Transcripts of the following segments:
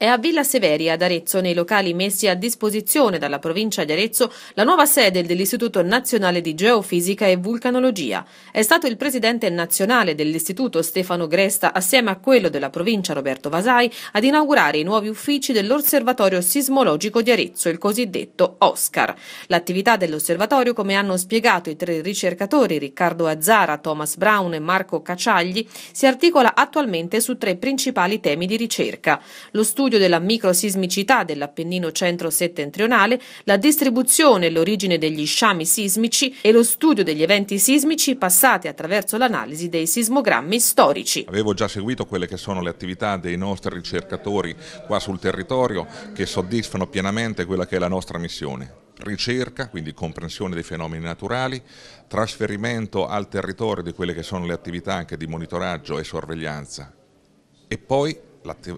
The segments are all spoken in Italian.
È a Villa Severi ad Arezzo, nei locali messi a disposizione dalla provincia di Arezzo, la nuova sede dell'Istituto Nazionale di Geofisica e Vulcanologia. È stato il presidente nazionale dell'Istituto Stefano Gresta, assieme a quello della provincia Roberto Vasai, ad inaugurare i nuovi uffici dell'Osservatorio Sismologico di Arezzo, il cosiddetto OSCAR. L'attività dell'osservatorio, come hanno spiegato i tre ricercatori Riccardo Azzara, Thomas Brown e Marco Cacciagli, si articola attualmente su tre principali temi di ricerca. Lo studio studio della microsismicità dell'Appennino centro-settentrionale, la distribuzione e l'origine degli sciami sismici e lo studio degli eventi sismici passati attraverso l'analisi dei sismogrammi storici. Avevo già seguito quelle che sono le attività dei nostri ricercatori qua sul territorio che soddisfano pienamente quella che è la nostra missione ricerca, quindi comprensione dei fenomeni naturali, trasferimento al territorio di quelle che sono le attività anche di monitoraggio e sorveglianza e poi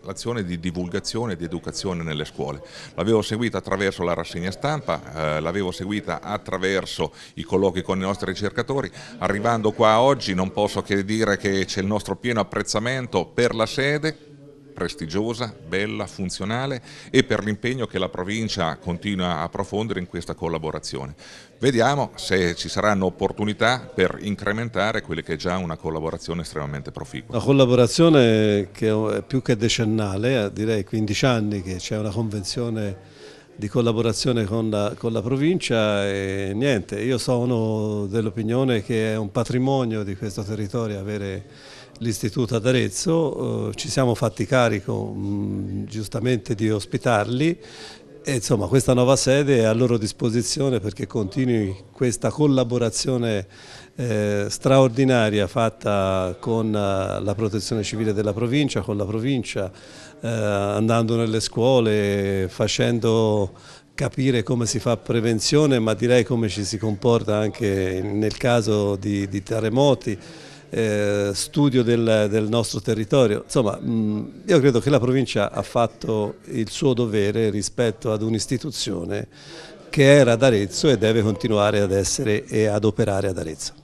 l'azione di divulgazione e di educazione nelle scuole. L'avevo seguita attraverso la rassegna stampa, eh, l'avevo seguita attraverso i colloqui con i nostri ricercatori, arrivando qua oggi non posso che dire che c'è il nostro pieno apprezzamento per la sede, prestigiosa, bella, funzionale e per l'impegno che la provincia continua a approfondire in questa collaborazione. Vediamo se ci saranno opportunità per incrementare quella che è già una collaborazione estremamente proficua. Una collaborazione che è più che decennale, direi 15 anni che c'è una convenzione di collaborazione con la, con la, provincia e niente, io sono dell'opinione che è un patrimonio di questo territorio avere l'Istituto ad Arezzo, eh, ci siamo fatti carico giustamente di ospitarli, e insomma questa nuova sede è a loro disposizione perché continui questa collaborazione eh, straordinaria fatta con eh, la protezione civile della provincia, con la provincia, eh, andando nelle scuole, facendo capire come si fa prevenzione ma direi come ci si comporta anche nel caso di, di terremoti eh, studio del, del, nostro territorio. Insomma, mh, mm, io credo che la provincia ha fatto il suo dovere rispetto ad un'istituzione che era ad Arezzo e deve continuare ad essere e ad operare ad Arezzo.